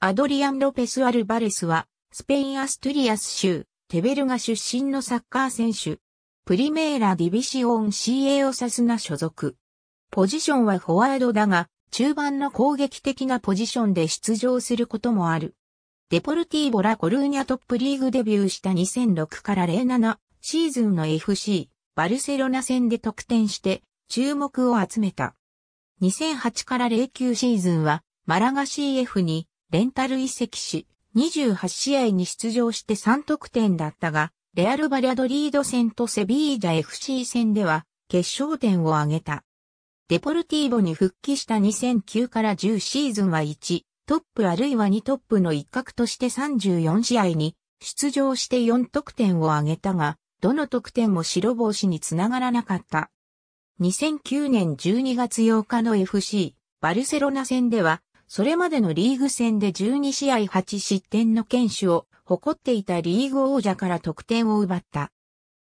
アドリアン・ロペス・アルバレスは、スペイン・アストゥリアス州、テベルガ出身のサッカー選手。プリメーラ・ディビシオン CA オサスナ所属。ポジションはフォワードだが、中盤の攻撃的なポジションで出場することもある。デポルティーボラ・コルーニャトップリーグデビューした2006から07シーズンの FC、バルセロナ戦で得点して注目を集めた。2008から09シーズンはマラガ CF にレンタル移籍し、28試合に出場して3得点だったが、レアル・バリャドリード戦とセビージャ FC 戦では決勝点を挙げた。デポルティーボに復帰した2009から10シーズンは1、トップあるいは2トップの一角として34試合に出場して4得点を挙げたが、どの得点も白星につながらなかった。2009年12月8日の FC バルセロナ戦ではそれまでのリーグ戦で12試合8失点の堅守を誇っていたリーグ王者から得点を奪った。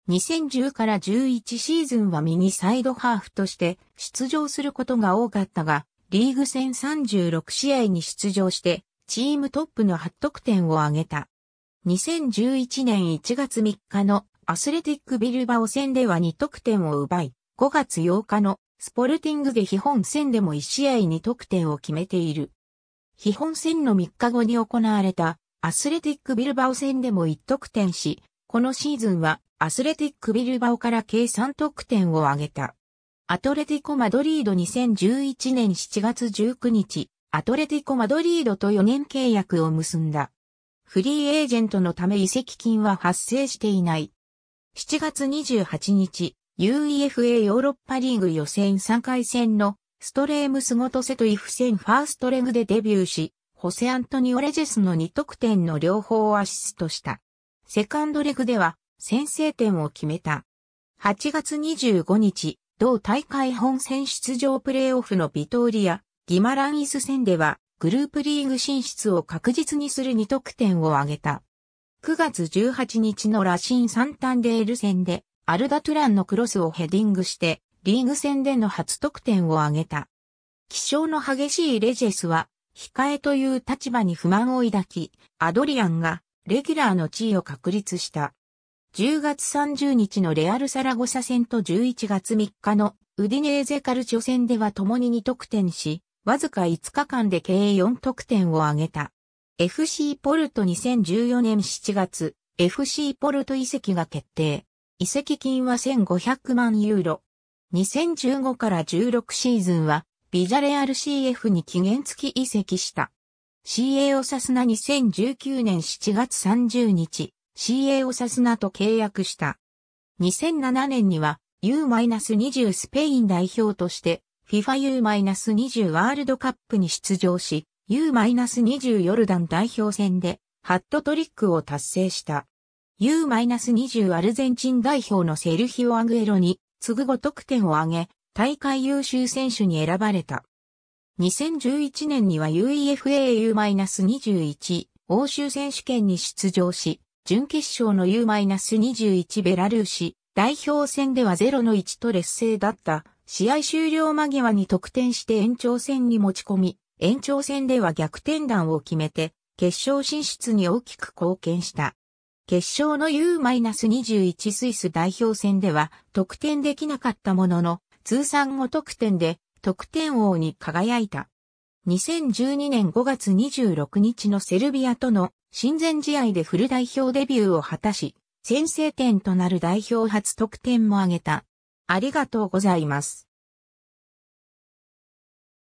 2010から11シーズンは右サイドハーフとして出場することが多かったが、リーグ戦36試合に出場して、チームトップの8得点を挙げた。2011年1月3日のアスレティックビルバオ戦では2得点を奪い、5月8日のスポルティングで基本戦でも1試合に得点を決めている。基本戦の3日後に行われたアスレティックビルバオ戦でも1得点し、このシーズンはアスレティックビルバオから計3得点を挙げた。アトレティコマドリード2011年7月19日、アトレティコマドリードと4年契約を結んだ。フリーエージェントのため移籍金は発生していない。7月28日、UEFA ヨーロッパリーグ予選3回戦のストレームスゴトセトイフ戦ファーストレグでデビューし、ホセアントニオレジェスの2得点の両方をアシストした。セカンドレグでは先制点を決めた。8月25日、同大会本戦出場プレイオフのビトーリア、ギマランイス戦ではグループリーグ進出を確実にする2得点を挙げた。9月18日のラシン・サンタンデール戦でアルダトゥランのクロスをヘディングして、リーグ戦での初得点を挙げた。気象の激しいレジェスは、控えという立場に不満を抱き、アドリアンがレギュラーの地位を確立した。10月30日のレアル・サラゴサ戦と11月3日のウディネーゼ・カルチョ戦では共に2得点し、わずか5日間で計4得点を挙げた。FC ポルト2014年7月、FC ポルト遺跡が決定。移籍金は1500万ユーロ。2015から16シーズンは、ビジャレアル CF に期限付き移籍した。CA オサスナ2019年7月30日、CA オサスナと契約した。2007年には U-20 スペイン代表として FIFA U-20 ワールドカップに出場し、U-20 ヨルダン代表戦でハットトリックを達成した。U-20 アルゼンチン代表のセルヒオ・アグエロに次ぐ5得点を挙げ、大会優秀選手に選ばれた。2011年には UEFAU-21 欧州選手権に出場し、準決勝の U-21 ベラルーシ代表戦では0の1と劣勢だった試合終了間際に得点して延長戦に持ち込み、延長戦では逆転弾を決めて決勝進出に大きく貢献した。決勝の U-21 スイス代表戦では得点できなかったものの、通算5得点で得点王に輝いた。2012年5月26日のセルビアとの親善試合でフル代表デビューを果たし、先制点となる代表初得点も挙げた。ありがとうございます。